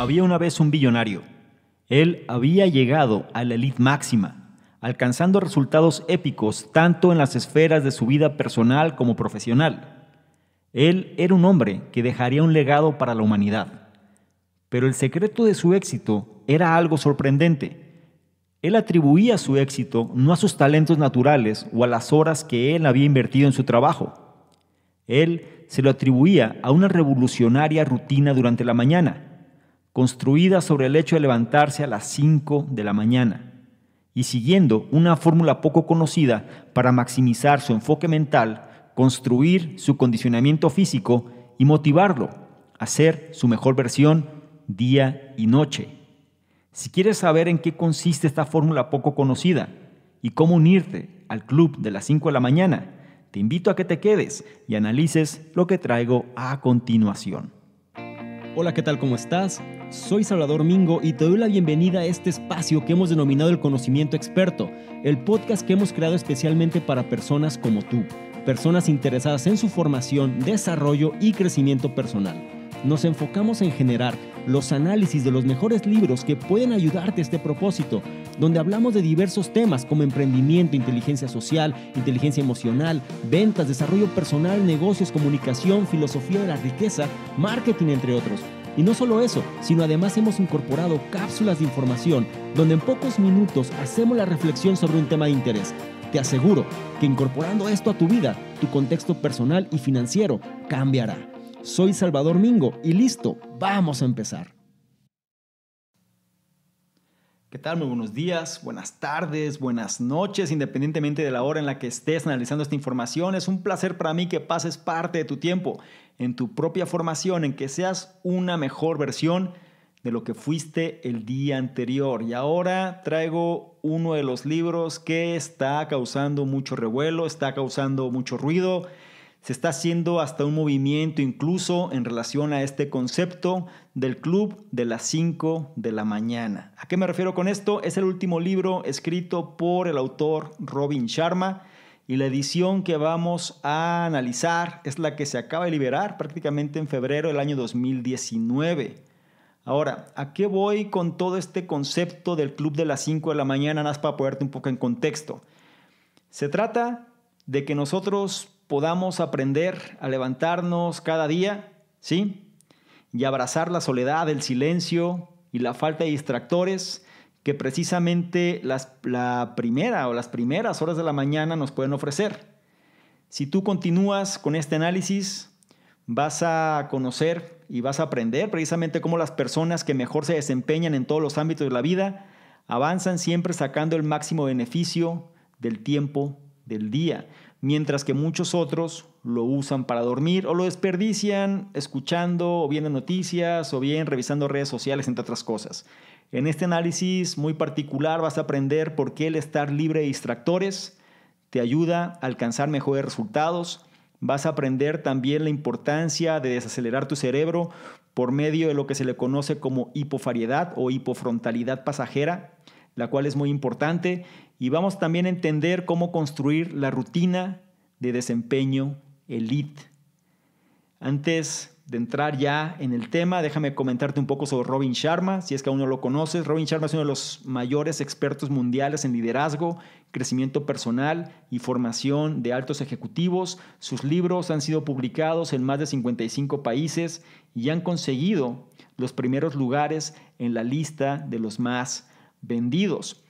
había una vez un billonario. Él había llegado a la elite máxima, alcanzando resultados épicos tanto en las esferas de su vida personal como profesional. Él era un hombre que dejaría un legado para la humanidad. Pero el secreto de su éxito era algo sorprendente. Él atribuía su éxito no a sus talentos naturales o a las horas que él había invertido en su trabajo. Él se lo atribuía a una revolucionaria rutina durante la mañana, construida sobre el hecho de levantarse a las 5 de la mañana y siguiendo una fórmula poco conocida para maximizar su enfoque mental, construir su condicionamiento físico y motivarlo a ser su mejor versión día y noche. Si quieres saber en qué consiste esta fórmula poco conocida y cómo unirte al club de las 5 de la mañana, te invito a que te quedes y analices lo que traigo a continuación. Hola, ¿qué tal? ¿Cómo estás? Soy Salvador Mingo y te doy la bienvenida a este espacio que hemos denominado el conocimiento experto, el podcast que hemos creado especialmente para personas como tú, personas interesadas en su formación, desarrollo y crecimiento personal. Nos enfocamos en generar los análisis de los mejores libros que pueden ayudarte a este propósito, donde hablamos de diversos temas como emprendimiento, inteligencia social, inteligencia emocional, ventas, desarrollo personal, negocios, comunicación, filosofía de la riqueza, marketing, entre otros y no solo eso, sino además hemos incorporado cápsulas de información donde en pocos minutos hacemos la reflexión sobre un tema de interés. Te aseguro que incorporando esto a tu vida, tu contexto personal y financiero cambiará. Soy Salvador Mingo y listo, vamos a empezar. ¿Qué tal? Muy buenos días, buenas tardes, buenas noches, independientemente de la hora en la que estés analizando esta información. Es un placer para mí que pases parte de tu tiempo en tu propia formación, en que seas una mejor versión de lo que fuiste el día anterior. Y ahora traigo uno de los libros que está causando mucho revuelo, está causando mucho ruido. Se está haciendo hasta un movimiento incluso en relación a este concepto del club de las 5 de la mañana. ¿A qué me refiero con esto? Es el último libro escrito por el autor Robin Sharma y la edición que vamos a analizar es la que se acaba de liberar prácticamente en febrero del año 2019. Ahora, ¿a qué voy con todo este concepto del club de las 5 de la mañana? Nada más para ponerte un poco en contexto. Se trata de que nosotros podamos aprender a levantarnos cada día, ¿sí? Y abrazar la soledad, el silencio y la falta de distractores que precisamente las, la primera o las primeras horas de la mañana nos pueden ofrecer. Si tú continúas con este análisis, vas a conocer y vas a aprender precisamente cómo las personas que mejor se desempeñan en todos los ámbitos de la vida avanzan siempre sacando el máximo beneficio del tiempo del día, mientras que muchos otros lo usan para dormir o lo desperdician escuchando o viendo noticias o bien revisando redes sociales, entre otras cosas. En este análisis muy particular vas a aprender por qué el estar libre de distractores te ayuda a alcanzar mejores resultados. Vas a aprender también la importancia de desacelerar tu cerebro por medio de lo que se le conoce como hipofariedad o hipofrontalidad pasajera, la cual es muy importante. Y vamos también a entender cómo construir la rutina de desempeño elite. Antes de entrar ya en el tema, déjame comentarte un poco sobre Robin Sharma, si es que aún no lo conoces. Robin Sharma es uno de los mayores expertos mundiales en liderazgo, crecimiento personal y formación de altos ejecutivos. Sus libros han sido publicados en más de 55 países y han conseguido los primeros lugares en la lista de los más vendidos.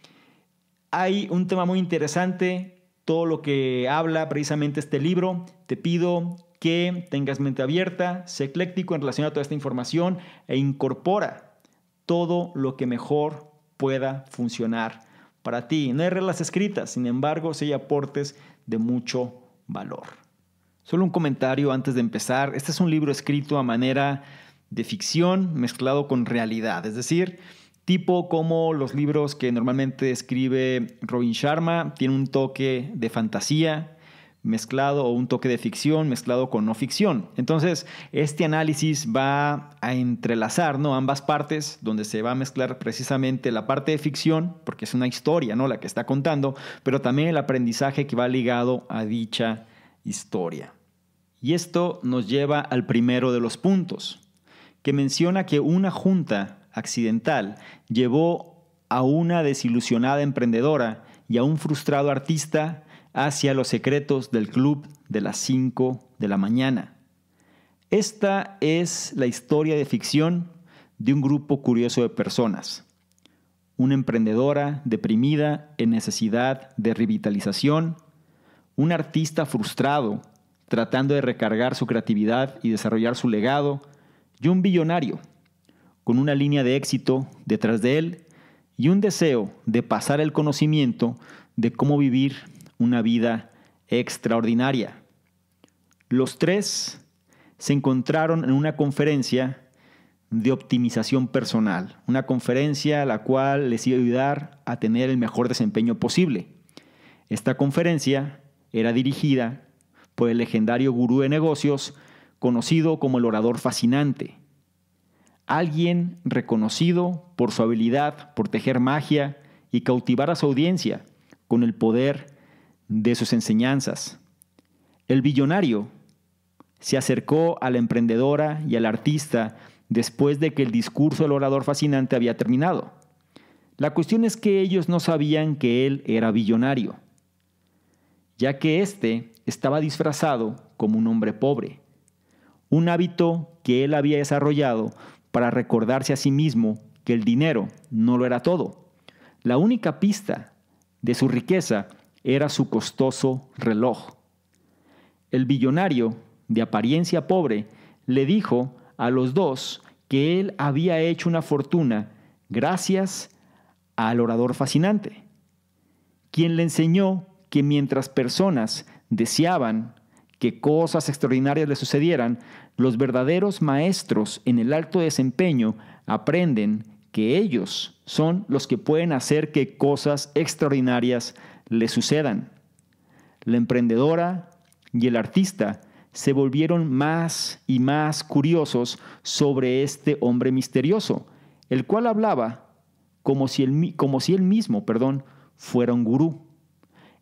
Hay un tema muy interesante, todo lo que habla precisamente este libro. Te pido que tengas mente abierta, sé ecléctico en relación a toda esta información e incorpora todo lo que mejor pueda funcionar para ti. No hay reglas escritas, sin embargo, sí hay aportes de mucho valor. Solo un comentario antes de empezar. Este es un libro escrito a manera de ficción mezclado con realidad, es decir, tipo como los libros que normalmente escribe Robin Sharma, tiene un toque de fantasía, mezclado o un toque de ficción mezclado con no ficción. Entonces, este análisis va a entrelazar ¿no? ambas partes, donde se va a mezclar precisamente la parte de ficción, porque es una historia ¿no? la que está contando, pero también el aprendizaje que va ligado a dicha historia. Y esto nos lleva al primero de los puntos, que menciona que una junta accidental llevó a una desilusionada emprendedora y a un frustrado artista hacia los secretos del club de las 5 de la mañana. Esta es la historia de ficción de un grupo curioso de personas. Una emprendedora deprimida en necesidad de revitalización, un artista frustrado tratando de recargar su creatividad y desarrollar su legado, y un billonario con una línea de éxito detrás de él y un deseo de pasar el conocimiento de cómo vivir una vida extraordinaria. Los tres se encontraron en una conferencia de optimización personal, una conferencia a la cual les iba a ayudar a tener el mejor desempeño posible. Esta conferencia era dirigida por el legendario gurú de negocios conocido como el orador fascinante, alguien reconocido por su habilidad por tejer magia y cautivar a su audiencia con el poder de sus enseñanzas. El billonario se acercó a la emprendedora y al artista después de que el discurso del orador fascinante había terminado. La cuestión es que ellos no sabían que él era billonario, ya que éste estaba disfrazado como un hombre pobre, un hábito que él había desarrollado para recordarse a sí mismo que el dinero no lo era todo. La única pista de su riqueza era su costoso reloj. El billonario, de apariencia pobre, le dijo a los dos que él había hecho una fortuna gracias al orador fascinante, quien le enseñó que mientras personas deseaban que cosas extraordinarias le sucedieran, los verdaderos maestros en el alto desempeño aprenden que ellos son los que pueden hacer que cosas extraordinarias le sucedan. La emprendedora y el artista se volvieron más y más curiosos sobre este hombre misterioso, el cual hablaba como si, él, como si mismo perdón, fuera un gurú.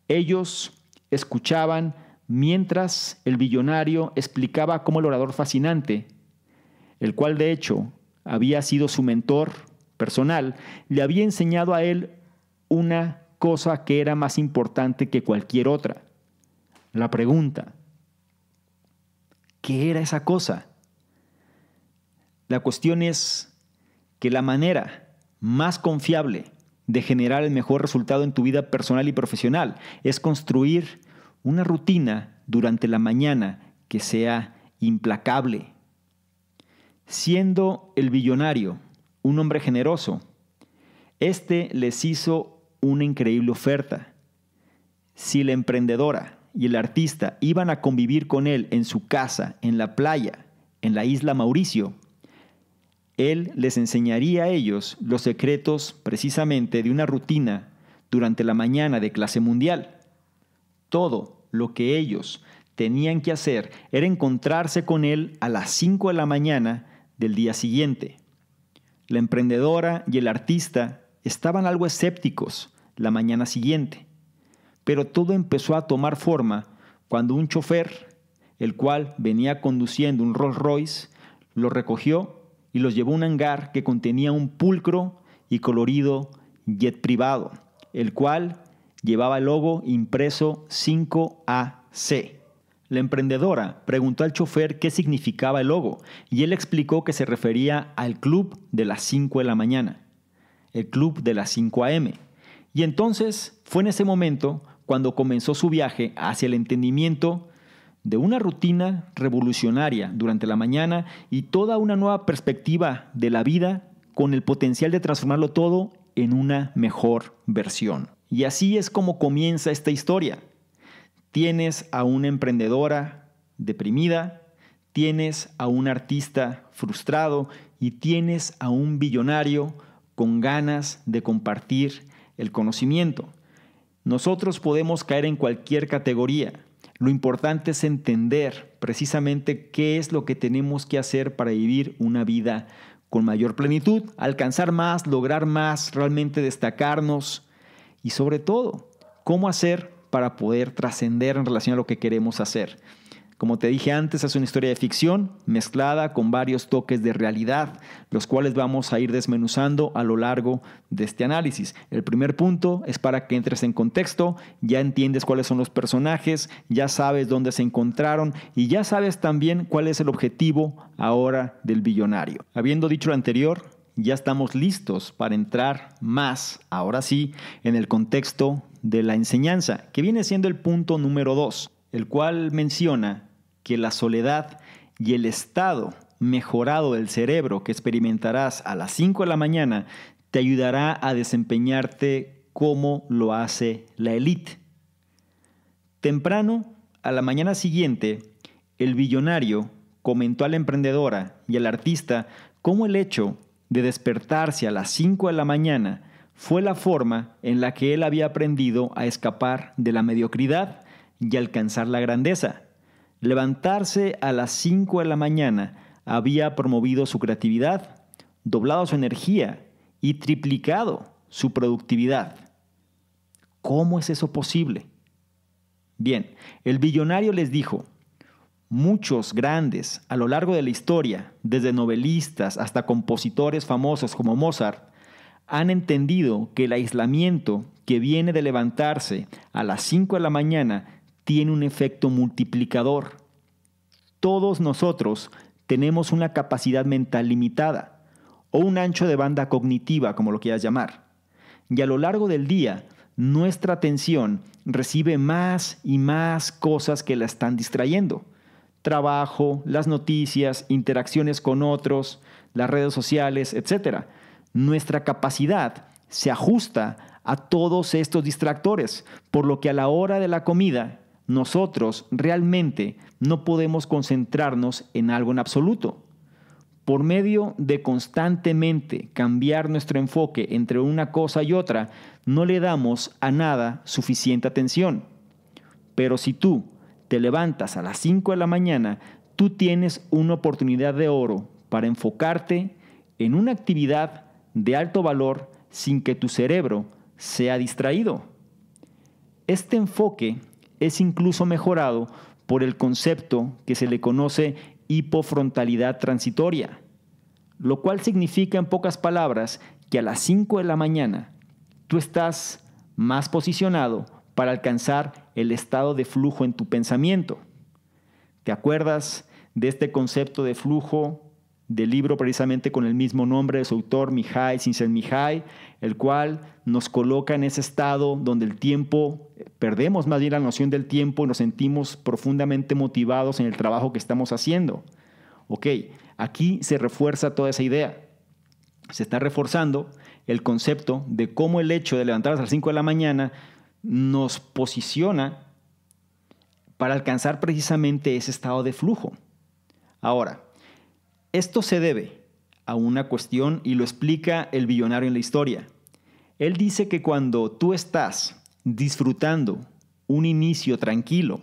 Ellos escuchaban mientras el billonario explicaba cómo el orador fascinante, el cual de hecho había sido su mentor personal, le había enseñado a él una cosa que era más importante que cualquier otra. La pregunta, ¿qué era esa cosa? La cuestión es que la manera más confiable de generar el mejor resultado en tu vida personal y profesional es construir una rutina durante la mañana que sea implacable. Siendo el billonario un hombre generoso, este les hizo una increíble oferta. Si la emprendedora y el artista iban a convivir con él en su casa, en la playa, en la isla Mauricio, él les enseñaría a ellos los secretos precisamente de una rutina durante la mañana de clase mundial. Todo lo que ellos tenían que hacer era encontrarse con él a las 5 de la mañana del día siguiente. La emprendedora y el artista estaban algo escépticos la mañana siguiente, pero todo empezó a tomar forma cuando un chofer, el cual venía conduciendo un Rolls Royce, lo recogió y los llevó a un hangar que contenía un pulcro y colorido jet privado, el cual llevaba el logo impreso 5AC. La emprendedora preguntó al chofer qué significaba el logo y él explicó que se refería al club de las 5 de la mañana el Club de las 5 AM. Y entonces fue en ese momento cuando comenzó su viaje hacia el entendimiento de una rutina revolucionaria durante la mañana y toda una nueva perspectiva de la vida con el potencial de transformarlo todo en una mejor versión. Y así es como comienza esta historia. Tienes a una emprendedora deprimida, tienes a un artista frustrado y tienes a un billonario con ganas de compartir el conocimiento. Nosotros podemos caer en cualquier categoría. Lo importante es entender precisamente qué es lo que tenemos que hacer para vivir una vida con mayor plenitud, alcanzar más, lograr más, realmente destacarnos y sobre todo, cómo hacer para poder trascender en relación a lo que queremos hacer. Como te dije antes, es una historia de ficción mezclada con varios toques de realidad, los cuales vamos a ir desmenuzando a lo largo de este análisis. El primer punto es para que entres en contexto, ya entiendes cuáles son los personajes, ya sabes dónde se encontraron y ya sabes también cuál es el objetivo ahora del billonario. Habiendo dicho lo anterior, ya estamos listos para entrar más, ahora sí, en el contexto de la enseñanza, que viene siendo el punto número 2, el cual menciona que la soledad y el estado mejorado del cerebro que experimentarás a las 5 de la mañana te ayudará a desempeñarte como lo hace la élite. Temprano, a la mañana siguiente, el billonario comentó a la emprendedora y al artista cómo el hecho de despertarse a las 5 de la mañana fue la forma en la que él había aprendido a escapar de la mediocridad y alcanzar la grandeza. Levantarse a las 5 de la mañana había promovido su creatividad, doblado su energía y triplicado su productividad. ¿Cómo es eso posible? Bien, el billonario les dijo, muchos grandes a lo largo de la historia, desde novelistas hasta compositores famosos como Mozart, han entendido que el aislamiento que viene de levantarse a las 5 de la mañana tiene un efecto multiplicador. Todos nosotros tenemos una capacidad mental limitada o un ancho de banda cognitiva, como lo quieras llamar. Y a lo largo del día, nuestra atención recibe más y más cosas que la están distrayendo. Trabajo, las noticias, interacciones con otros, las redes sociales, etc. Nuestra capacidad se ajusta a todos estos distractores, por lo que a la hora de la comida nosotros realmente no podemos concentrarnos en algo en absoluto. Por medio de constantemente cambiar nuestro enfoque entre una cosa y otra, no le damos a nada suficiente atención. Pero si tú te levantas a las 5 de la mañana, tú tienes una oportunidad de oro para enfocarte en una actividad de alto valor sin que tu cerebro sea distraído. Este enfoque es incluso mejorado por el concepto que se le conoce hipofrontalidad transitoria, lo cual significa en pocas palabras que a las 5 de la mañana tú estás más posicionado para alcanzar el estado de flujo en tu pensamiento. ¿Te acuerdas de este concepto de flujo del libro precisamente con el mismo nombre de su autor, Mihai Mihai el cual nos coloca en ese estado donde el tiempo, perdemos más bien la noción del tiempo y nos sentimos profundamente motivados en el trabajo que estamos haciendo. Ok, aquí se refuerza toda esa idea. Se está reforzando el concepto de cómo el hecho de levantarnos a las 5 de la mañana nos posiciona para alcanzar precisamente ese estado de flujo. Ahora, esto se debe a una cuestión y lo explica el billonario en la historia. Él dice que cuando tú estás disfrutando un inicio tranquilo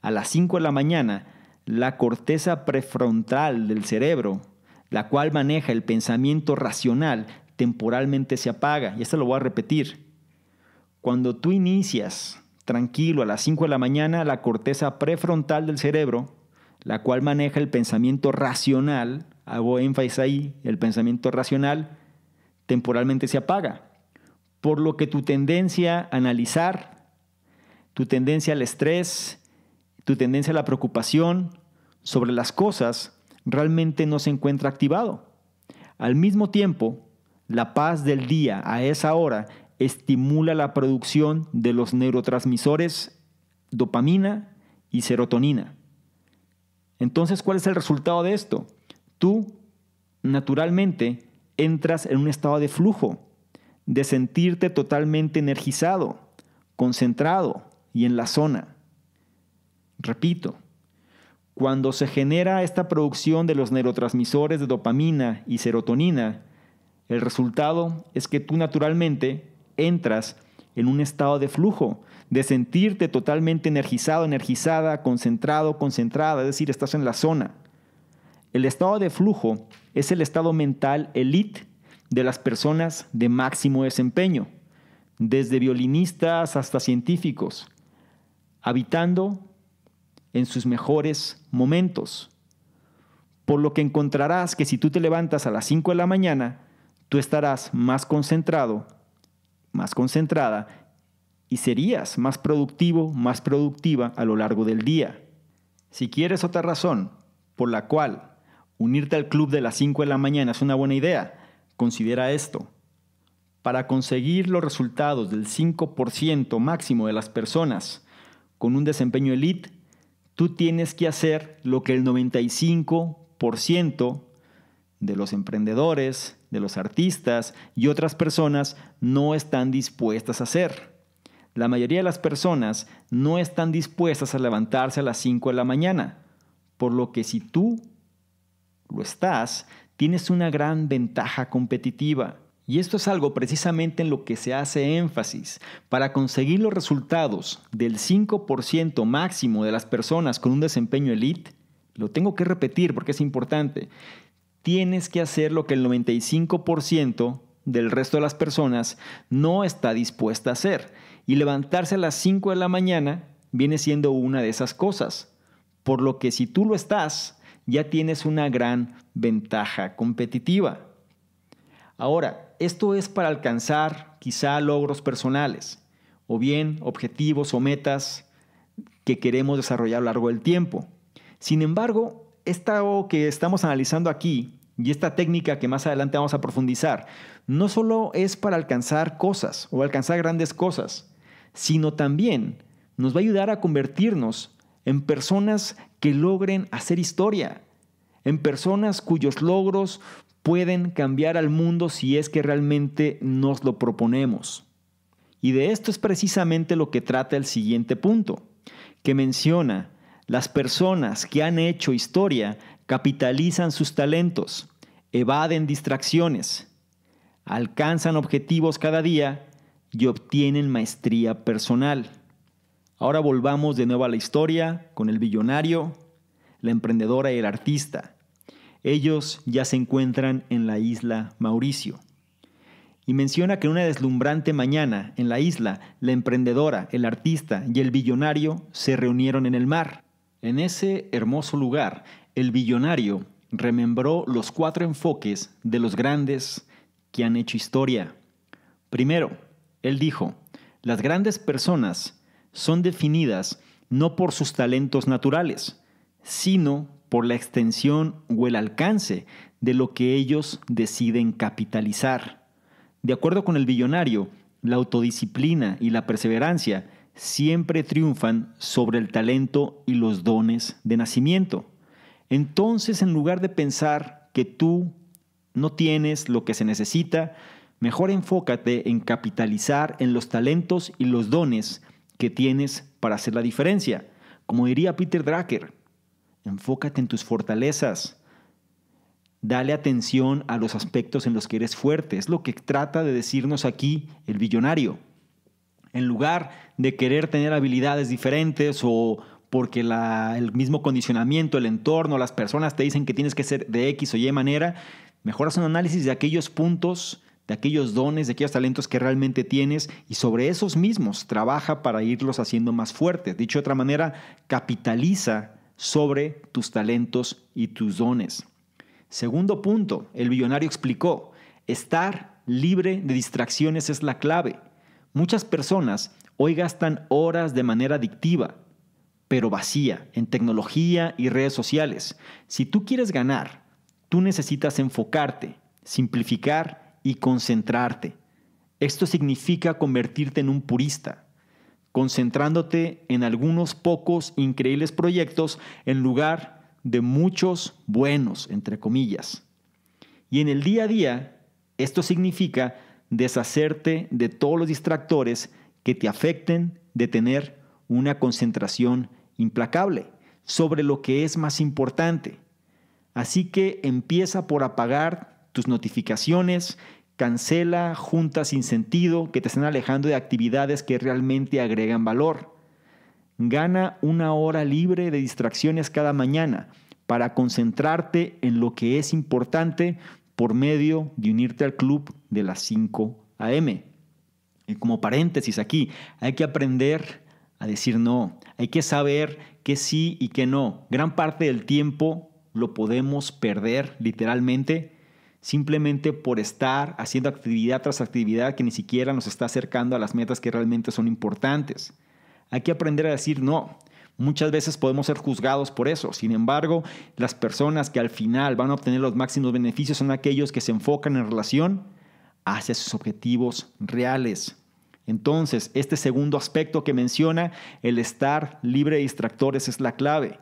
a las 5 de la mañana, la corteza prefrontal del cerebro, la cual maneja el pensamiento racional, temporalmente se apaga. Y esto lo voy a repetir. Cuando tú inicias tranquilo a las 5 de la mañana, la corteza prefrontal del cerebro, la cual maneja el pensamiento racional, hago énfasis ahí, el pensamiento racional temporalmente se apaga, por lo que tu tendencia a analizar, tu tendencia al estrés, tu tendencia a la preocupación sobre las cosas realmente no se encuentra activado. Al mismo tiempo, la paz del día a esa hora estimula la producción de los neurotransmisores dopamina y serotonina entonces, ¿cuál es el resultado de esto? Tú, naturalmente, entras en un estado de flujo, de sentirte totalmente energizado, concentrado y en la zona. Repito, cuando se genera esta producción de los neurotransmisores de dopamina y serotonina, el resultado es que tú naturalmente entras en un estado de flujo, de sentirte totalmente energizado, energizada, concentrado, concentrada, es decir, estás en la zona. El estado de flujo es el estado mental elite de las personas de máximo desempeño, desde violinistas hasta científicos, habitando en sus mejores momentos. Por lo que encontrarás que si tú te levantas a las 5 de la mañana, tú estarás más concentrado más concentrada y serías más productivo, más productiva a lo largo del día. Si quieres otra razón por la cual unirte al club de las 5 de la mañana es una buena idea, considera esto. Para conseguir los resultados del 5% máximo de las personas con un desempeño elite, tú tienes que hacer lo que el 95% de los emprendedores, los artistas y otras personas no están dispuestas a hacer. La mayoría de las personas no están dispuestas a levantarse a las 5 de la mañana, por lo que si tú lo estás, tienes una gran ventaja competitiva. Y esto es algo precisamente en lo que se hace énfasis. Para conseguir los resultados del 5% máximo de las personas con un desempeño elite, lo tengo que repetir porque es importante, tienes que hacer lo que el 95% del resto de las personas no está dispuesta a hacer. Y levantarse a las 5 de la mañana viene siendo una de esas cosas. Por lo que si tú lo estás, ya tienes una gran ventaja competitiva. Ahora, esto es para alcanzar quizá logros personales, o bien objetivos o metas que queremos desarrollar a lo largo del tiempo. Sin embargo, esto que estamos analizando aquí y esta técnica que más adelante vamos a profundizar, no solo es para alcanzar cosas o alcanzar grandes cosas, sino también nos va a ayudar a convertirnos en personas que logren hacer historia, en personas cuyos logros pueden cambiar al mundo si es que realmente nos lo proponemos. Y de esto es precisamente lo que trata el siguiente punto, que menciona las personas que han hecho historia capitalizan sus talentos, evaden distracciones, alcanzan objetivos cada día y obtienen maestría personal. Ahora volvamos de nuevo a la historia con el billonario, la emprendedora y el artista. Ellos ya se encuentran en la isla Mauricio. Y menciona que en una deslumbrante mañana en la isla, la emprendedora, el artista y el billonario se reunieron en el mar. En ese hermoso lugar, el billonario remembró los cuatro enfoques de los grandes que han hecho historia. Primero, él dijo, las grandes personas son definidas no por sus talentos naturales, sino por la extensión o el alcance de lo que ellos deciden capitalizar. De acuerdo con el billonario, la autodisciplina y la perseverancia siempre triunfan sobre el talento y los dones de nacimiento. Entonces, en lugar de pensar que tú no tienes lo que se necesita, mejor enfócate en capitalizar en los talentos y los dones que tienes para hacer la diferencia. Como diría Peter Drucker, enfócate en tus fortalezas. Dale atención a los aspectos en los que eres fuerte. Es lo que trata de decirnos aquí el billonario. En lugar de querer tener habilidades diferentes o porque el mismo condicionamiento, el entorno, las personas te dicen que tienes que ser de X o Y manera, mejoras un análisis de aquellos puntos, de aquellos dones, de aquellos talentos que realmente tienes y sobre esos mismos trabaja para irlos haciendo más fuertes. Dicho de otra manera, capitaliza sobre tus talentos y tus dones. Segundo punto, el billonario explicó, estar libre de distracciones es la clave. Muchas personas hoy gastan horas de manera adictiva pero vacía en tecnología y redes sociales. Si tú quieres ganar, tú necesitas enfocarte, simplificar y concentrarte. Esto significa convertirte en un purista, concentrándote en algunos pocos increíbles proyectos en lugar de muchos buenos, entre comillas. Y en el día a día, esto significa deshacerte de todos los distractores que te afecten de tener una concentración implacable sobre lo que es más importante. Así que empieza por apagar tus notificaciones, cancela juntas sin sentido que te estén alejando de actividades que realmente agregan valor. Gana una hora libre de distracciones cada mañana para concentrarte en lo que es importante por medio de unirte al club de las 5 a.m. como paréntesis aquí, hay que aprender a decir no. Hay que saber qué sí y qué no. Gran parte del tiempo lo podemos perder literalmente simplemente por estar haciendo actividad tras actividad que ni siquiera nos está acercando a las metas que realmente son importantes. Hay que aprender a decir no. Muchas veces podemos ser juzgados por eso. Sin embargo, las personas que al final van a obtener los máximos beneficios son aquellos que se enfocan en relación hacia sus objetivos reales. Entonces, este segundo aspecto que menciona, el estar libre de distractores es la clave.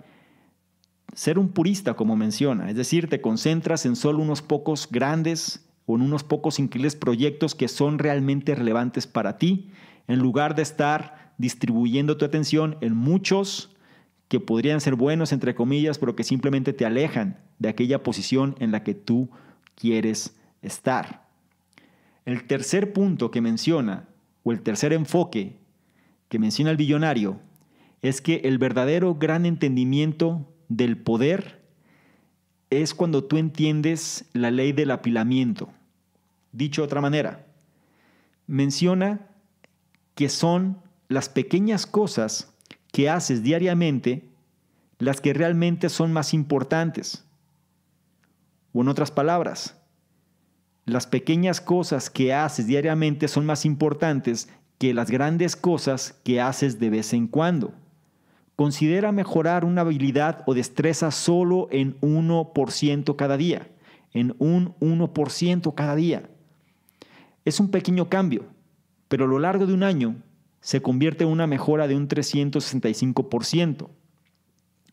Ser un purista, como menciona, es decir, te concentras en solo unos pocos grandes o en unos pocos increíbles proyectos que son realmente relevantes para ti, en lugar de estar distribuyendo tu atención en muchos que podrían ser buenos, entre comillas, pero que simplemente te alejan de aquella posición en la que tú quieres estar. El tercer punto que menciona o el tercer enfoque que menciona el billonario, es que el verdadero gran entendimiento del poder es cuando tú entiendes la ley del apilamiento. Dicho de otra manera, menciona que son las pequeñas cosas que haces diariamente las que realmente son más importantes. O en otras palabras, las pequeñas cosas que haces diariamente son más importantes que las grandes cosas que haces de vez en cuando. Considera mejorar una habilidad o destreza solo en 1% cada día, en un 1% cada día. Es un pequeño cambio, pero a lo largo de un año se convierte en una mejora de un 365%.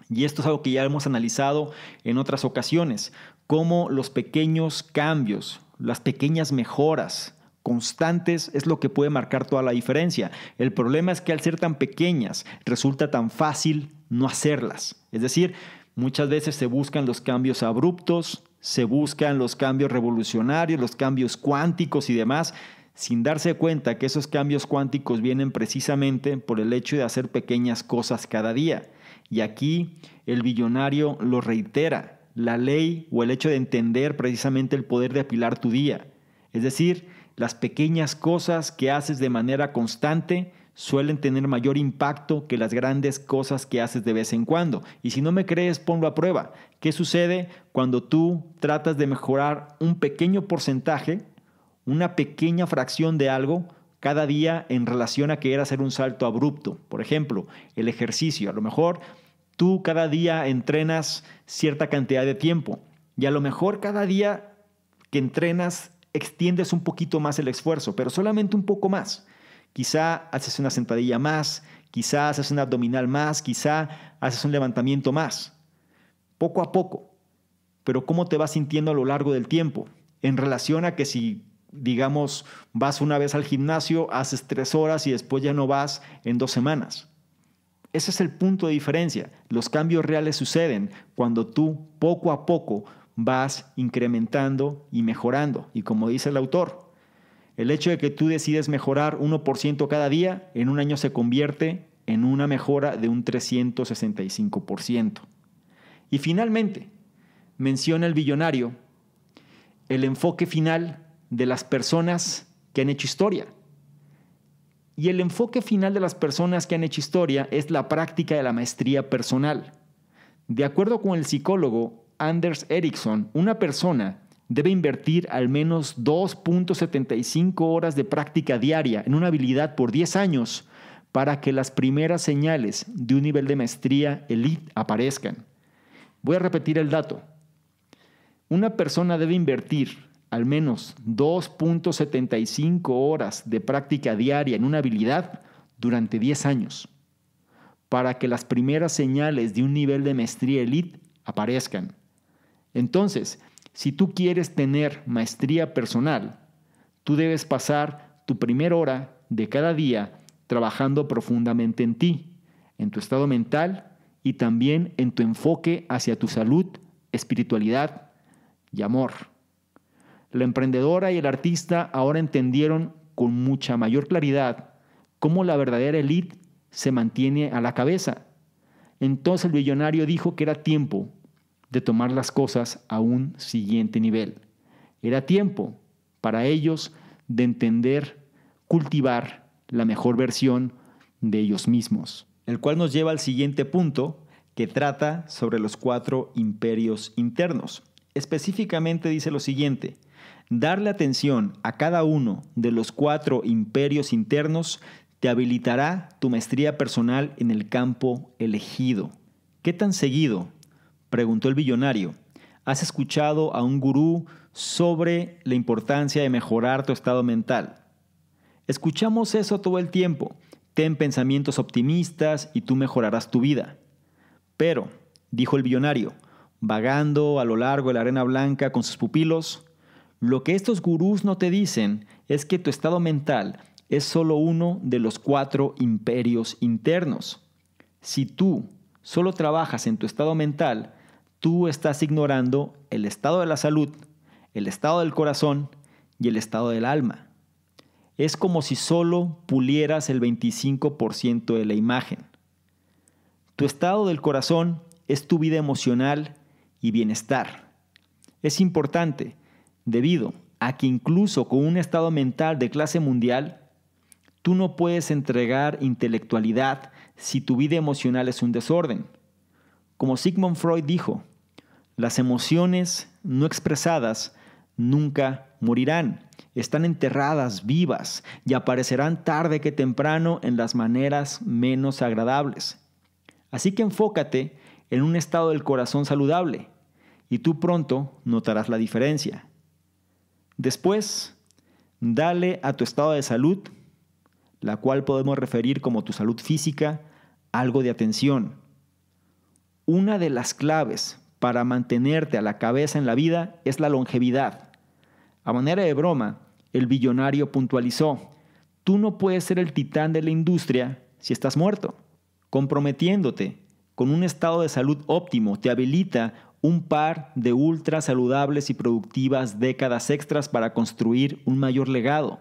Y esto es algo que ya hemos analizado en otras ocasiones, como los pequeños cambios las pequeñas mejoras constantes es lo que puede marcar toda la diferencia. El problema es que al ser tan pequeñas resulta tan fácil no hacerlas. Es decir, muchas veces se buscan los cambios abruptos, se buscan los cambios revolucionarios, los cambios cuánticos y demás, sin darse cuenta que esos cambios cuánticos vienen precisamente por el hecho de hacer pequeñas cosas cada día. Y aquí el billonario lo reitera, la ley o el hecho de entender precisamente el poder de apilar tu día. Es decir, las pequeñas cosas que haces de manera constante suelen tener mayor impacto que las grandes cosas que haces de vez en cuando. Y si no me crees, ponlo a prueba. ¿Qué sucede cuando tú tratas de mejorar un pequeño porcentaje, una pequeña fracción de algo cada día en relación a querer hacer un salto abrupto? Por ejemplo, el ejercicio. A lo mejor Tú cada día entrenas cierta cantidad de tiempo y a lo mejor cada día que entrenas extiendes un poquito más el esfuerzo, pero solamente un poco más. Quizá haces una sentadilla más, quizá haces un abdominal más, quizá haces un levantamiento más, poco a poco. Pero ¿cómo te vas sintiendo a lo largo del tiempo? En relación a que si, digamos, vas una vez al gimnasio, haces tres horas y después ya no vas en dos semanas. Ese es el punto de diferencia. Los cambios reales suceden cuando tú poco a poco vas incrementando y mejorando. Y como dice el autor, el hecho de que tú decides mejorar 1% cada día en un año se convierte en una mejora de un 365%. Y finalmente, menciona el billonario el enfoque final de las personas que han hecho historia y el enfoque final de las personas que han hecho historia es la práctica de la maestría personal. De acuerdo con el psicólogo Anders Erickson, una persona debe invertir al menos 2.75 horas de práctica diaria en una habilidad por 10 años para que las primeras señales de un nivel de maestría elite aparezcan. Voy a repetir el dato. Una persona debe invertir al menos 2.75 horas de práctica diaria en una habilidad durante 10 años, para que las primeras señales de un nivel de maestría elite aparezcan. Entonces, si tú quieres tener maestría personal, tú debes pasar tu primera hora de cada día trabajando profundamente en ti, en tu estado mental y también en tu enfoque hacia tu salud, espiritualidad y amor. La emprendedora y el artista ahora entendieron con mucha mayor claridad cómo la verdadera élite se mantiene a la cabeza. Entonces el billonario dijo que era tiempo de tomar las cosas a un siguiente nivel. Era tiempo para ellos de entender, cultivar la mejor versión de ellos mismos. El cual nos lleva al siguiente punto que trata sobre los cuatro imperios internos. Específicamente dice lo siguiente, Darle atención a cada uno de los cuatro imperios internos te habilitará tu maestría personal en el campo elegido. ¿Qué tan seguido? preguntó el billonario. ¿Has escuchado a un gurú sobre la importancia de mejorar tu estado mental? Escuchamos eso todo el tiempo. Ten pensamientos optimistas y tú mejorarás tu vida. Pero, dijo el billonario, vagando a lo largo de la arena blanca con sus pupilos, lo que estos gurús no te dicen es que tu estado mental es solo uno de los cuatro imperios internos. Si tú solo trabajas en tu estado mental, tú estás ignorando el estado de la salud, el estado del corazón y el estado del alma. Es como si solo pulieras el 25% de la imagen. Tu estado del corazón es tu vida emocional y bienestar. Es importante debido a que incluso con un estado mental de clase mundial, tú no puedes entregar intelectualidad si tu vida emocional es un desorden. Como Sigmund Freud dijo, las emociones no expresadas nunca morirán, están enterradas vivas y aparecerán tarde que temprano en las maneras menos agradables. Así que enfócate en un estado del corazón saludable y tú pronto notarás la diferencia. Después, dale a tu estado de salud, la cual podemos referir como tu salud física, algo de atención. Una de las claves para mantenerte a la cabeza en la vida es la longevidad. A manera de broma, el billonario puntualizó, tú no puedes ser el titán de la industria si estás muerto. Comprometiéndote con un estado de salud óptimo te habilita un par de ultra saludables y productivas décadas extras para construir un mayor legado.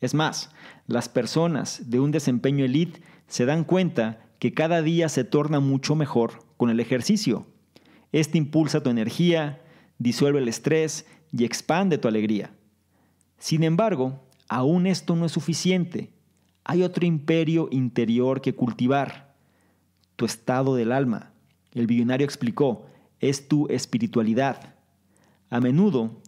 Es más, las personas de un desempeño elite se dan cuenta que cada día se torna mucho mejor con el ejercicio. Este impulsa tu energía, disuelve el estrés y expande tu alegría. Sin embargo, aún esto no es suficiente. Hay otro imperio interior que cultivar, tu estado del alma. El billonario explicó, es tu espiritualidad. A menudo,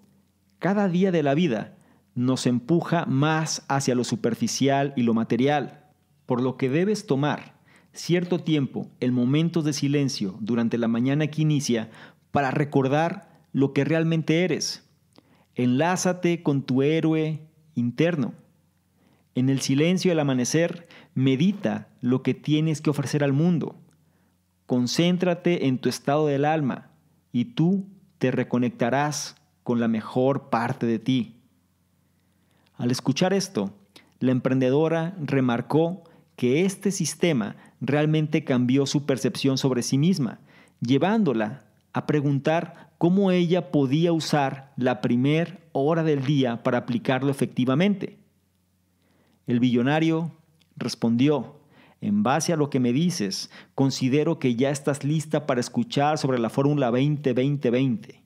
cada día de la vida nos empuja más hacia lo superficial y lo material, por lo que debes tomar cierto tiempo en momentos de silencio durante la mañana que inicia para recordar lo que realmente eres. Enlázate con tu héroe interno. En el silencio del amanecer, medita lo que tienes que ofrecer al mundo Concéntrate en tu estado del alma y tú te reconectarás con la mejor parte de ti. Al escuchar esto, la emprendedora remarcó que este sistema realmente cambió su percepción sobre sí misma, llevándola a preguntar cómo ella podía usar la primer hora del día para aplicarlo efectivamente. El billonario respondió, en base a lo que me dices, considero que ya estás lista para escuchar sobre la Fórmula 2020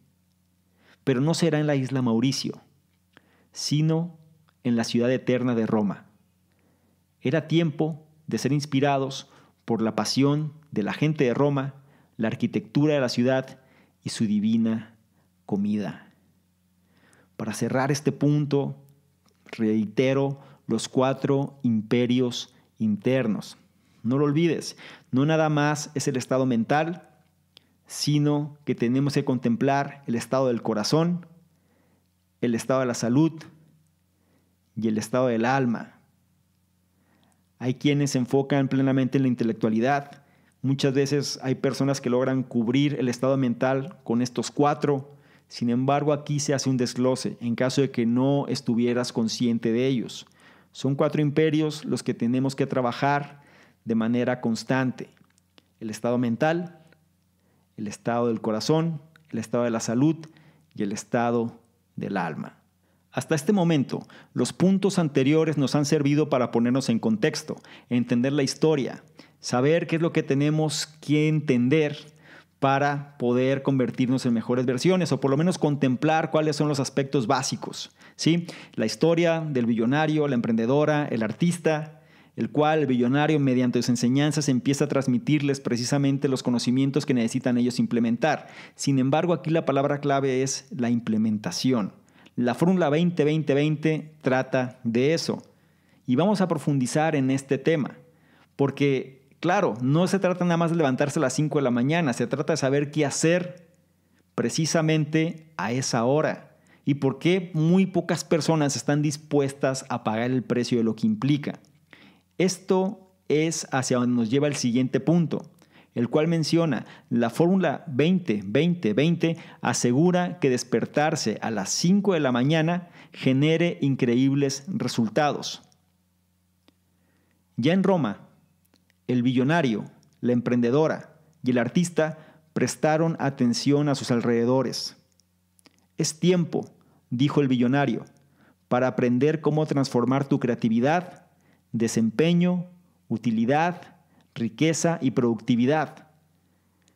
Pero no será en la isla Mauricio, sino en la ciudad eterna de Roma. Era tiempo de ser inspirados por la pasión de la gente de Roma, la arquitectura de la ciudad y su divina comida. Para cerrar este punto, reitero los cuatro imperios internos. No lo olvides, no nada más es el estado mental, sino que tenemos que contemplar el estado del corazón, el estado de la salud y el estado del alma. Hay quienes se enfocan plenamente en la intelectualidad. Muchas veces hay personas que logran cubrir el estado mental con estos cuatro. Sin embargo, aquí se hace un desglose en caso de que no estuvieras consciente de ellos. Son cuatro imperios los que tenemos que trabajar de manera constante. El estado mental, el estado del corazón, el estado de la salud y el estado del alma. Hasta este momento, los puntos anteriores nos han servido para ponernos en contexto, entender la historia, saber qué es lo que tenemos que entender para poder convertirnos en mejores versiones o por lo menos contemplar cuáles son los aspectos básicos, ¿sí? La historia del billonario, la emprendedora, el artista, el cual el billonario mediante sus enseñanzas empieza a transmitirles precisamente los conocimientos que necesitan ellos implementar. Sin embargo, aquí la palabra clave es la implementación. La Fórmula 2020 trata de eso. Y vamos a profundizar en este tema, porque claro, no se trata nada más de levantarse a las 5 de la mañana, se trata de saber qué hacer precisamente a esa hora y por qué muy pocas personas están dispuestas a pagar el precio de lo que implica. Esto es hacia donde nos lleva el siguiente punto, el cual menciona la fórmula 20 20 asegura que despertarse a las 5 de la mañana genere increíbles resultados. Ya en Roma, el billonario, la emprendedora y el artista prestaron atención a sus alrededores. Es tiempo, dijo el billonario, para aprender cómo transformar tu creatividad desempeño, utilidad, riqueza y productividad.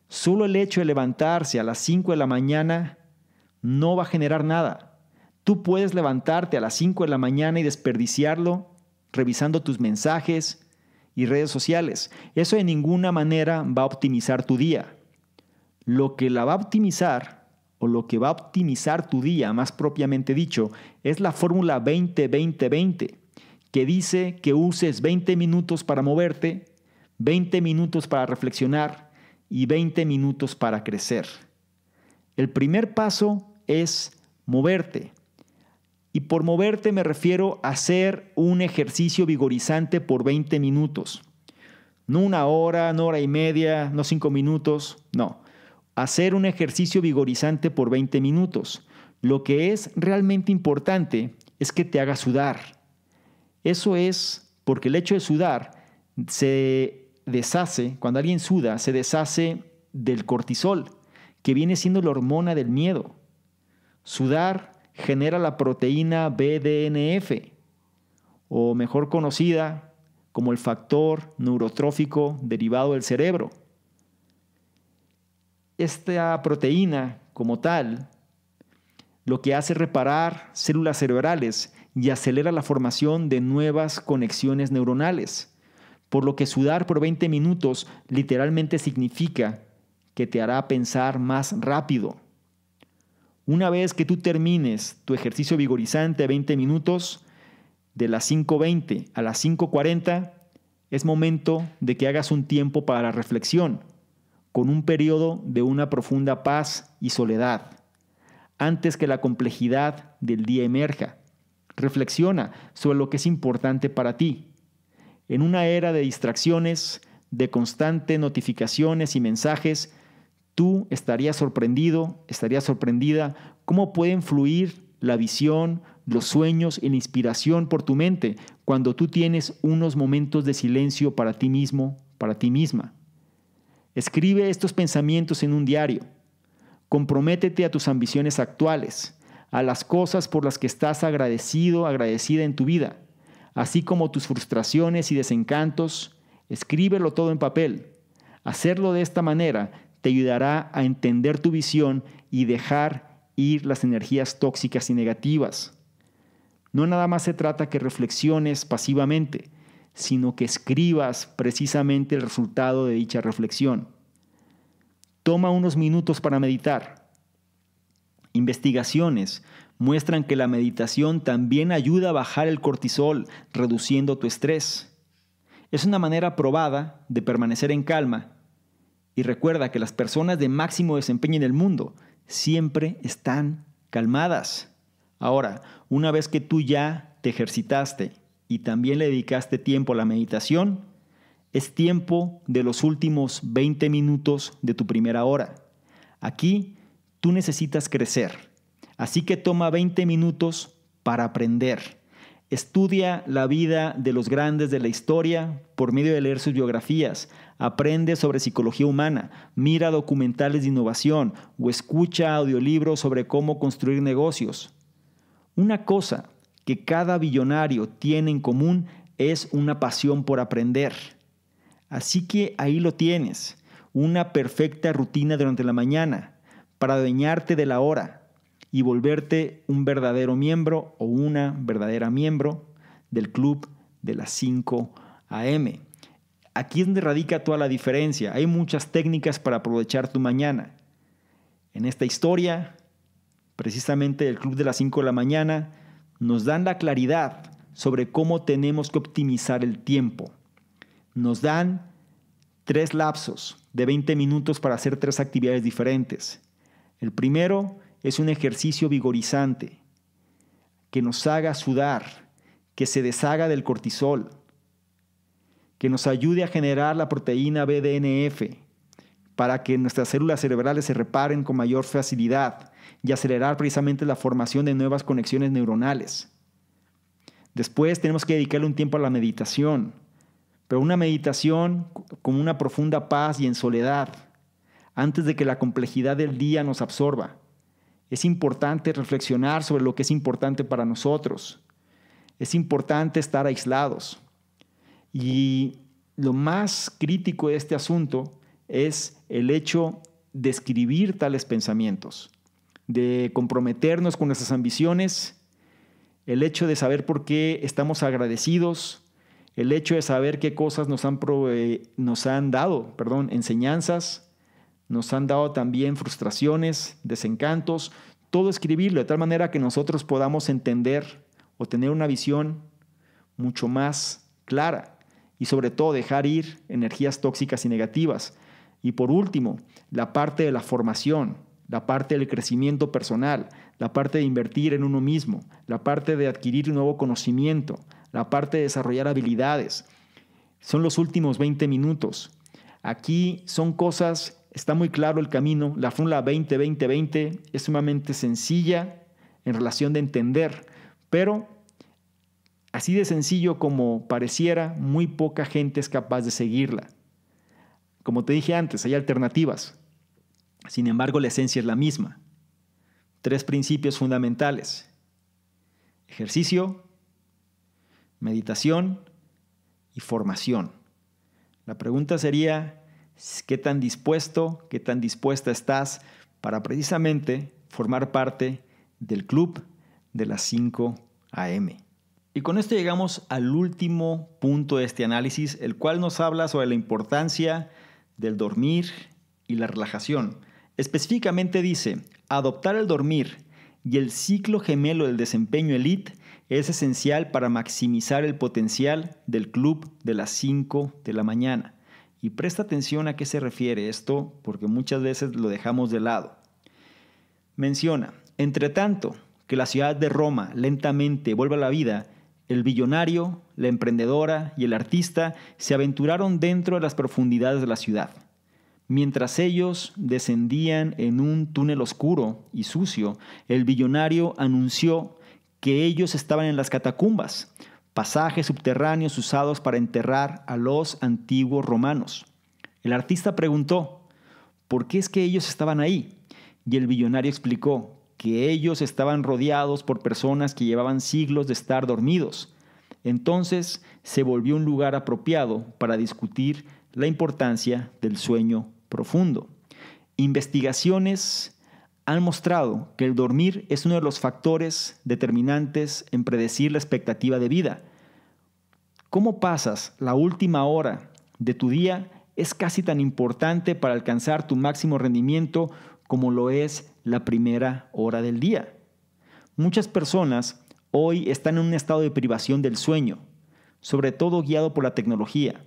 Solo el hecho de levantarse a las 5 de la mañana no va a generar nada. Tú puedes levantarte a las 5 de la mañana y desperdiciarlo revisando tus mensajes y redes sociales. Eso de ninguna manera va a optimizar tu día. Lo que la va a optimizar o lo que va a optimizar tu día, más propiamente dicho, es la fórmula 20-20-20 que dice que uses 20 minutos para moverte, 20 minutos para reflexionar y 20 minutos para crecer. El primer paso es moverte. Y por moverte me refiero a hacer un ejercicio vigorizante por 20 minutos. No una hora, no hora y media, no cinco minutos, no. Hacer un ejercicio vigorizante por 20 minutos. Lo que es realmente importante es que te haga sudar, eso es porque el hecho de sudar se deshace, cuando alguien suda, se deshace del cortisol, que viene siendo la hormona del miedo. Sudar genera la proteína BDNF, o mejor conocida como el factor neurotrófico derivado del cerebro. Esta proteína, como tal, lo que hace reparar células cerebrales y acelera la formación de nuevas conexiones neuronales, por lo que sudar por 20 minutos literalmente significa que te hará pensar más rápido. Una vez que tú termines tu ejercicio vigorizante a 20 minutos, de las 5.20 a las 5.40, es momento de que hagas un tiempo para la reflexión, con un periodo de una profunda paz y soledad, antes que la complejidad del día emerja Reflexiona sobre lo que es importante para ti. En una era de distracciones, de constantes notificaciones y mensajes, tú estarías sorprendido, estarías sorprendida cómo pueden fluir la visión, los sueños y la inspiración por tu mente cuando tú tienes unos momentos de silencio para ti mismo, para ti misma. Escribe estos pensamientos en un diario. Comprométete a tus ambiciones actuales a las cosas por las que estás agradecido, agradecida en tu vida, así como tus frustraciones y desencantos, escríbelo todo en papel. Hacerlo de esta manera te ayudará a entender tu visión y dejar ir las energías tóxicas y negativas. No nada más se trata que reflexiones pasivamente, sino que escribas precisamente el resultado de dicha reflexión. Toma unos minutos para meditar Investigaciones muestran que la meditación también ayuda a bajar el cortisol, reduciendo tu estrés. Es una manera probada de permanecer en calma. Y recuerda que las personas de máximo desempeño en el mundo siempre están calmadas. Ahora, una vez que tú ya te ejercitaste y también le dedicaste tiempo a la meditación, es tiempo de los últimos 20 minutos de tu primera hora. Aquí Tú necesitas crecer. Así que toma 20 minutos para aprender. Estudia la vida de los grandes de la historia por medio de leer sus biografías. Aprende sobre psicología humana. Mira documentales de innovación o escucha audiolibros sobre cómo construir negocios. Una cosa que cada billonario tiene en común es una pasión por aprender. Así que ahí lo tienes. Una perfecta rutina durante la mañana para adueñarte de la hora y volverte un verdadero miembro o una verdadera miembro del club de las 5 a.m. Aquí es donde radica toda la diferencia. Hay muchas técnicas para aprovechar tu mañana. En esta historia, precisamente el club de las 5 de la mañana, nos dan la claridad sobre cómo tenemos que optimizar el tiempo. Nos dan tres lapsos de 20 minutos para hacer tres actividades diferentes el primero es un ejercicio vigorizante que nos haga sudar, que se deshaga del cortisol, que nos ayude a generar la proteína BDNF para que nuestras células cerebrales se reparen con mayor facilidad y acelerar precisamente la formación de nuevas conexiones neuronales. Después tenemos que dedicarle un tiempo a la meditación, pero una meditación con una profunda paz y en soledad antes de que la complejidad del día nos absorba. Es importante reflexionar sobre lo que es importante para nosotros. Es importante estar aislados. Y lo más crítico de este asunto es el hecho de escribir tales pensamientos, de comprometernos con nuestras ambiciones, el hecho de saber por qué estamos agradecidos, el hecho de saber qué cosas nos han, eh, nos han dado, perdón, enseñanzas, nos han dado también frustraciones, desencantos, todo escribirlo de tal manera que nosotros podamos entender o tener una visión mucho más clara y sobre todo dejar ir energías tóxicas y negativas. Y por último, la parte de la formación, la parte del crecimiento personal, la parte de invertir en uno mismo, la parte de adquirir nuevo conocimiento, la parte de desarrollar habilidades. Son los últimos 20 minutos. Aquí son cosas Está muy claro el camino. La fórmula 20 20 es sumamente sencilla en relación de entender, pero así de sencillo como pareciera, muy poca gente es capaz de seguirla. Como te dije antes, hay alternativas. Sin embargo, la esencia es la misma. Tres principios fundamentales. Ejercicio, meditación y formación. La pregunta sería, qué tan dispuesto, qué tan dispuesta estás para precisamente formar parte del club de las 5 AM. Y con esto llegamos al último punto de este análisis, el cual nos habla sobre la importancia del dormir y la relajación. Específicamente dice, adoptar el dormir y el ciclo gemelo del desempeño elite es esencial para maximizar el potencial del club de las 5 de la mañana. Y presta atención a qué se refiere esto, porque muchas veces lo dejamos de lado. Menciona, entre tanto que la ciudad de Roma lentamente vuelve a la vida, el billonario, la emprendedora y el artista se aventuraron dentro de las profundidades de la ciudad. Mientras ellos descendían en un túnel oscuro y sucio, el billonario anunció que ellos estaban en las catacumbas, pasajes subterráneos usados para enterrar a los antiguos romanos. El artista preguntó, ¿por qué es que ellos estaban ahí? Y el billonario explicó que ellos estaban rodeados por personas que llevaban siglos de estar dormidos. Entonces se volvió un lugar apropiado para discutir la importancia del sueño profundo. Investigaciones han mostrado que el dormir es uno de los factores determinantes en predecir la expectativa de vida. Cómo pasas la última hora de tu día es casi tan importante para alcanzar tu máximo rendimiento como lo es la primera hora del día. Muchas personas hoy están en un estado de privación del sueño, sobre todo guiado por la tecnología.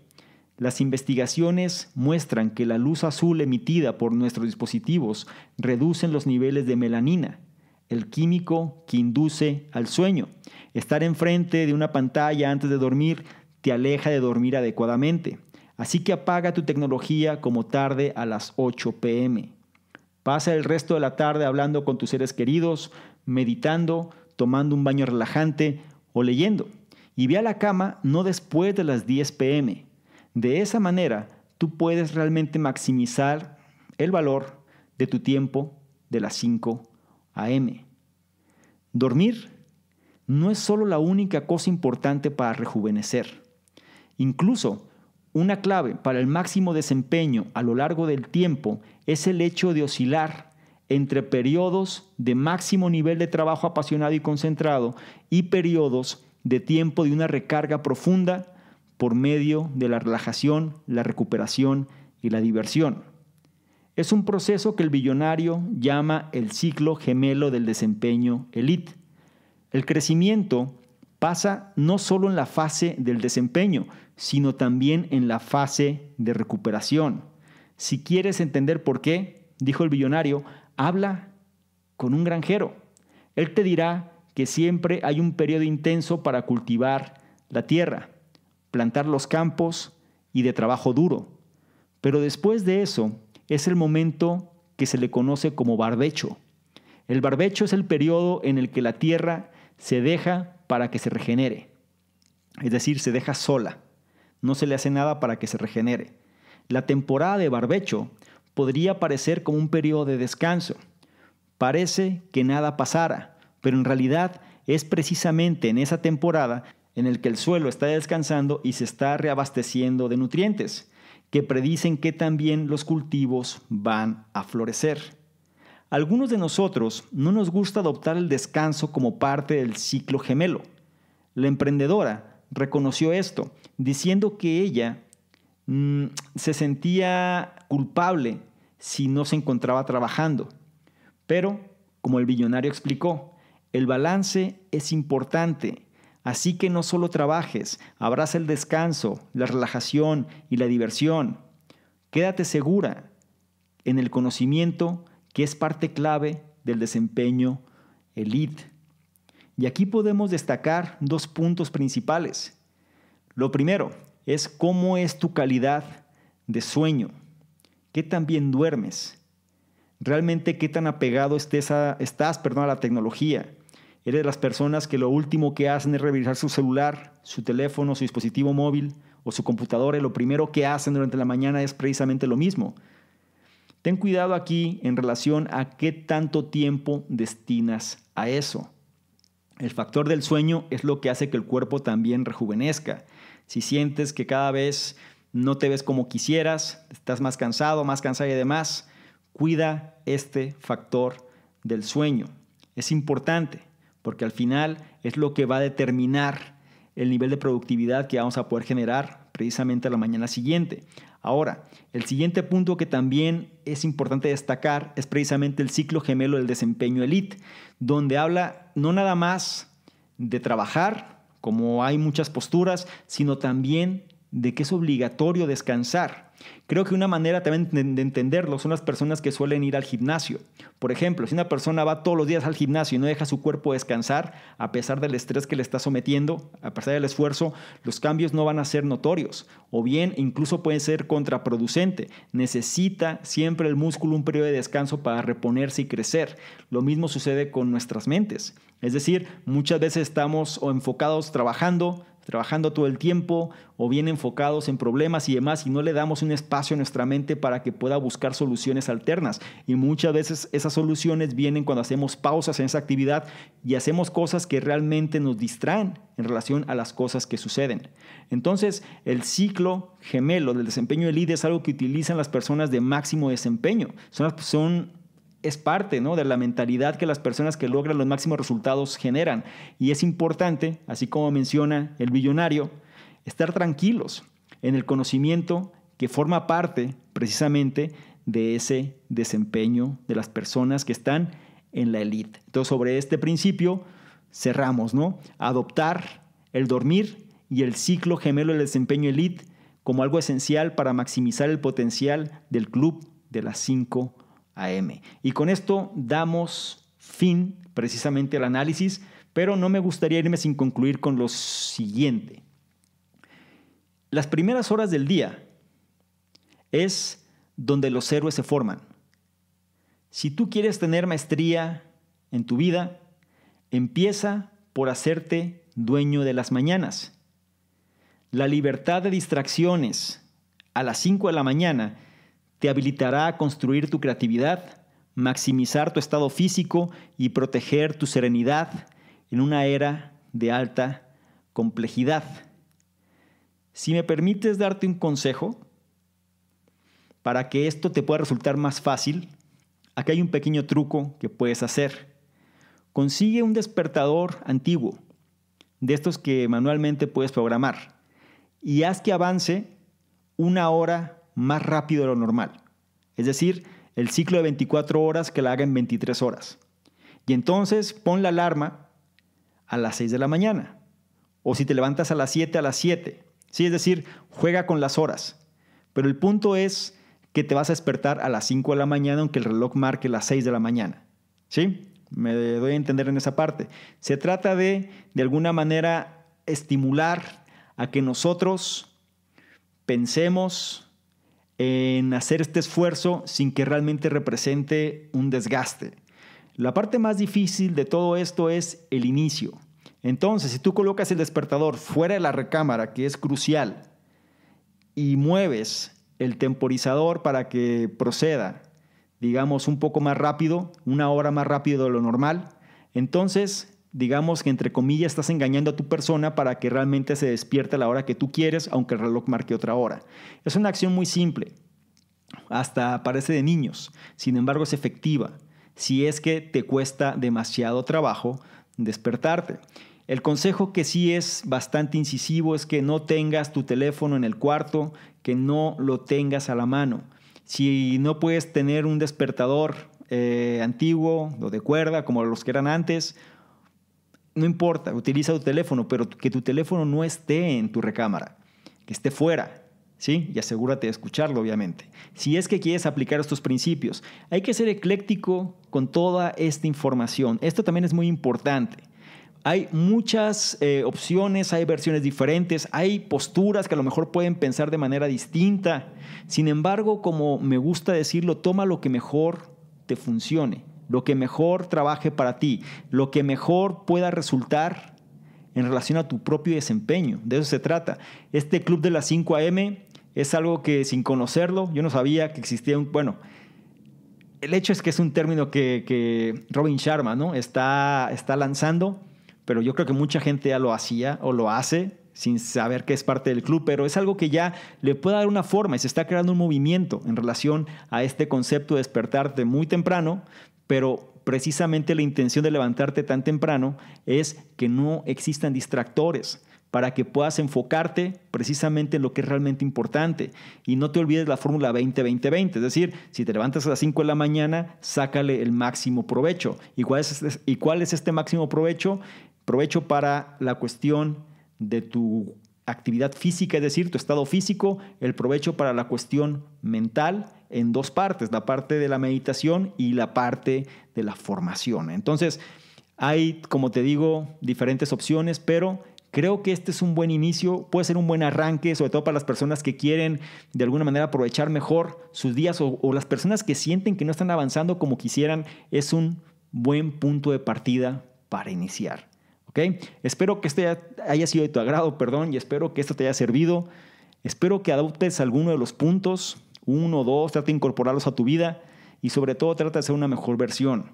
Las investigaciones muestran que la luz azul emitida por nuestros dispositivos reducen los niveles de melanina, el químico que induce al sueño. Estar enfrente de una pantalla antes de dormir te aleja de dormir adecuadamente. Así que apaga tu tecnología como tarde a las 8 pm. Pasa el resto de la tarde hablando con tus seres queridos, meditando, tomando un baño relajante o leyendo. Y ve a la cama no después de las 10 pm. De esa manera, tú puedes realmente maximizar el valor de tu tiempo de las 5 a.m. Dormir no es solo la única cosa importante para rejuvenecer. Incluso, una clave para el máximo desempeño a lo largo del tiempo es el hecho de oscilar entre periodos de máximo nivel de trabajo apasionado y concentrado y periodos de tiempo de una recarga profunda por medio de la relajación, la recuperación y la diversión. Es un proceso que el billonario llama el ciclo gemelo del desempeño elite. El crecimiento pasa no solo en la fase del desempeño, sino también en la fase de recuperación. Si quieres entender por qué, dijo el billonario, habla con un granjero. Él te dirá que siempre hay un periodo intenso para cultivar la tierra plantar los campos y de trabajo duro. Pero después de eso es el momento que se le conoce como barbecho. El barbecho es el periodo en el que la tierra se deja para que se regenere. Es decir, se deja sola. No se le hace nada para que se regenere. La temporada de barbecho podría parecer como un periodo de descanso. Parece que nada pasara, pero en realidad es precisamente en esa temporada en el que el suelo está descansando y se está reabasteciendo de nutrientes, que predicen que también los cultivos van a florecer. Algunos de nosotros no nos gusta adoptar el descanso como parte del ciclo gemelo. La emprendedora reconoció esto, diciendo que ella mm, se sentía culpable si no se encontraba trabajando. Pero, como el billonario explicó, el balance es importante Así que no solo trabajes, abraza el descanso, la relajación y la diversión. Quédate segura en el conocimiento que es parte clave del desempeño elite. Y aquí podemos destacar dos puntos principales. Lo primero es cómo es tu calidad de sueño, qué tan bien duermes, realmente qué tan apegado estás perdón, a la tecnología, Eres de las personas que lo último que hacen es revisar su celular, su teléfono, su dispositivo móvil o su computadora lo primero que hacen durante la mañana es precisamente lo mismo. Ten cuidado aquí en relación a qué tanto tiempo destinas a eso. El factor del sueño es lo que hace que el cuerpo también rejuvenezca. Si sientes que cada vez no te ves como quisieras, estás más cansado, más cansado y demás, cuida este factor del sueño. Es importante porque al final es lo que va a determinar el nivel de productividad que vamos a poder generar precisamente a la mañana siguiente. Ahora, el siguiente punto que también es importante destacar es precisamente el ciclo gemelo del desempeño elite, donde habla no nada más de trabajar, como hay muchas posturas, sino también de que es obligatorio descansar. Creo que una manera también de entenderlo son las personas que suelen ir al gimnasio. Por ejemplo, si una persona va todos los días al gimnasio y no deja su cuerpo descansar, a pesar del estrés que le está sometiendo, a pesar del esfuerzo, los cambios no van a ser notorios o bien incluso pueden ser contraproducente. Necesita siempre el músculo un periodo de descanso para reponerse y crecer. Lo mismo sucede con nuestras mentes. Es decir, muchas veces estamos o enfocados trabajando, trabajando todo el tiempo o bien enfocados en problemas y demás y no le damos un espacio a nuestra mente para que pueda buscar soluciones alternas. Y muchas veces esas soluciones vienen cuando hacemos pausas en esa actividad y hacemos cosas que realmente nos distraen en relación a las cosas que suceden. Entonces, el ciclo gemelo del desempeño de líder es algo que utilizan las personas de máximo desempeño. Son, son es parte ¿no? de la mentalidad que las personas que logran los máximos resultados generan. Y es importante, así como menciona el billonario, estar tranquilos en el conocimiento que forma parte precisamente de ese desempeño de las personas que están en la élite. Entonces, sobre este principio cerramos, ¿no? Adoptar el dormir y el ciclo gemelo del desempeño elite como algo esencial para maximizar el potencial del club de las cinco y con esto damos fin precisamente al análisis, pero no me gustaría irme sin concluir con lo siguiente. Las primeras horas del día es donde los héroes se forman. Si tú quieres tener maestría en tu vida, empieza por hacerte dueño de las mañanas. La libertad de distracciones a las 5 de la mañana te habilitará a construir tu creatividad, maximizar tu estado físico y proteger tu serenidad en una era de alta complejidad. Si me permites darte un consejo, para que esto te pueda resultar más fácil, aquí hay un pequeño truco que puedes hacer. Consigue un despertador antiguo, de estos que manualmente puedes programar, y haz que avance una hora más rápido de lo normal, es decir, el ciclo de 24 horas que la haga en 23 horas. Y entonces pon la alarma a las 6 de la mañana, o si te levantas a las 7, a las 7. Sí, es decir, juega con las horas. Pero el punto es que te vas a despertar a las 5 de la mañana aunque el reloj marque las 6 de la mañana. ¿Sí? Me doy a entender en esa parte. Se trata de, de alguna manera, estimular a que nosotros pensemos, en hacer este esfuerzo sin que realmente represente un desgaste. La parte más difícil de todo esto es el inicio. Entonces, si tú colocas el despertador fuera de la recámara, que es crucial, y mueves el temporizador para que proceda, digamos, un poco más rápido, una hora más rápido de lo normal, entonces digamos que entre comillas estás engañando a tu persona para que realmente se despierte a la hora que tú quieres, aunque el reloj marque otra hora. Es una acción muy simple, hasta parece de niños, sin embargo es efectiva, si es que te cuesta demasiado trabajo despertarte. El consejo que sí es bastante incisivo es que no tengas tu teléfono en el cuarto, que no lo tengas a la mano. Si no puedes tener un despertador eh, antiguo o de cuerda como los que eran antes, no importa, utiliza tu teléfono, pero que tu teléfono no esté en tu recámara, que esté fuera, ¿sí? Y asegúrate de escucharlo, obviamente. Si es que quieres aplicar estos principios, hay que ser ecléctico con toda esta información. Esto también es muy importante. Hay muchas eh, opciones, hay versiones diferentes, hay posturas que a lo mejor pueden pensar de manera distinta. Sin embargo, como me gusta decirlo, toma lo que mejor te funcione lo que mejor trabaje para ti, lo que mejor pueda resultar en relación a tu propio desempeño. De eso se trata. Este club de las 5 a.m. es algo que sin conocerlo, yo no sabía que existía un... Bueno, el hecho es que es un término que, Robin Sharma ¿no? está, está lanzando, pero yo creo que mucha gente ya lo hacía o lo hace sin saber que es parte del club, pero es algo que ya le puede dar una forma y se está creando un movimiento en relación a este concepto de despertarte muy temprano pero precisamente la intención de levantarte tan temprano es que no existan distractores para que puedas enfocarte precisamente en lo que es realmente importante. Y no te olvides la fórmula 20-20-20, es decir, si te levantas a las 5 de la mañana, sácale el máximo provecho. ¿Y cuál es este, y cuál es este máximo provecho? Provecho para la cuestión de tu actividad física, es decir, tu estado físico, el provecho para la cuestión mental en dos partes, la parte de la meditación y la parte de la formación. Entonces, hay, como te digo, diferentes opciones, pero creo que este es un buen inicio, puede ser un buen arranque, sobre todo para las personas que quieren de alguna manera aprovechar mejor sus días o, las personas que sienten que no están avanzando como quisieran, es un buen punto de partida para iniciar. Espero que esto haya sido de tu agrado, perdón, y espero que esto te haya servido. Espero que adoptes alguno de los puntos uno, o dos, trata de incorporarlos a tu vida y sobre todo trata de ser una mejor versión.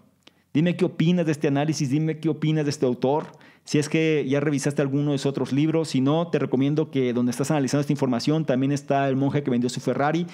Dime qué opinas de este análisis, dime qué opinas de este autor. Si es que ya revisaste alguno de sus otros libros, si no, te recomiendo que donde estás analizando esta información también está El monje que vendió su Ferrari.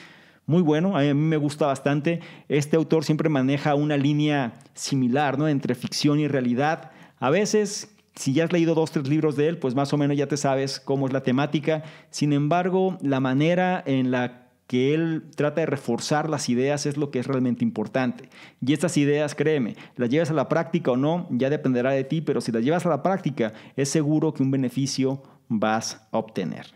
Muy bueno, a mí me gusta bastante. Este autor siempre maneja una línea similar, ¿no? Entre ficción y realidad. A veces si ya has leído dos, tres libros de él, pues más o menos ya te sabes cómo es la temática. Sin embargo, la manera en la que él trata de reforzar las ideas es lo que es realmente importante. Y estas ideas, créeme, las llevas a la práctica o no, ya dependerá de ti, pero si las llevas a la práctica, es seguro que un beneficio vas a obtener.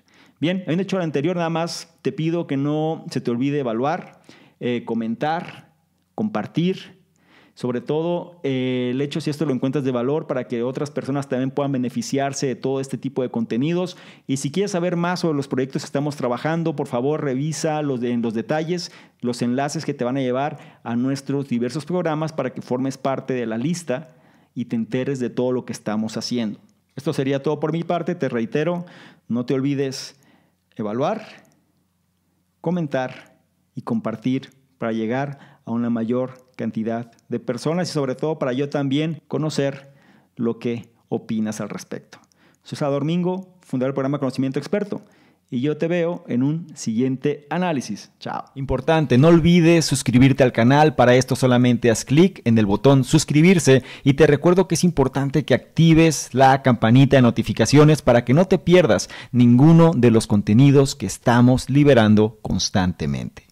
Bien, habiendo hecho lo anterior, nada más te pido que no se te olvide evaluar, eh, comentar, compartir sobre todo eh, el hecho si esto lo encuentras de valor para que otras personas también puedan beneficiarse de todo este tipo de contenidos. Y si quieres saber más sobre los proyectos que estamos trabajando, por favor revisa los en los detalles los enlaces que te van a llevar a nuestros diversos programas para que formes parte de la lista y te enteres de todo lo que estamos haciendo. Esto sería todo por mi parte, te reitero, no te olvides evaluar, comentar y compartir para llegar a una mayor cantidad de personas y sobre todo para yo también conocer lo que opinas al respecto. Soy Salvador Domingo, fundador del programa Conocimiento Experto y yo te veo en un siguiente análisis. Chao. Importante, no olvides suscribirte al canal. Para esto solamente haz clic en el botón suscribirse y te recuerdo que es importante que actives la campanita de notificaciones para que no te pierdas ninguno de los contenidos que estamos liberando constantemente.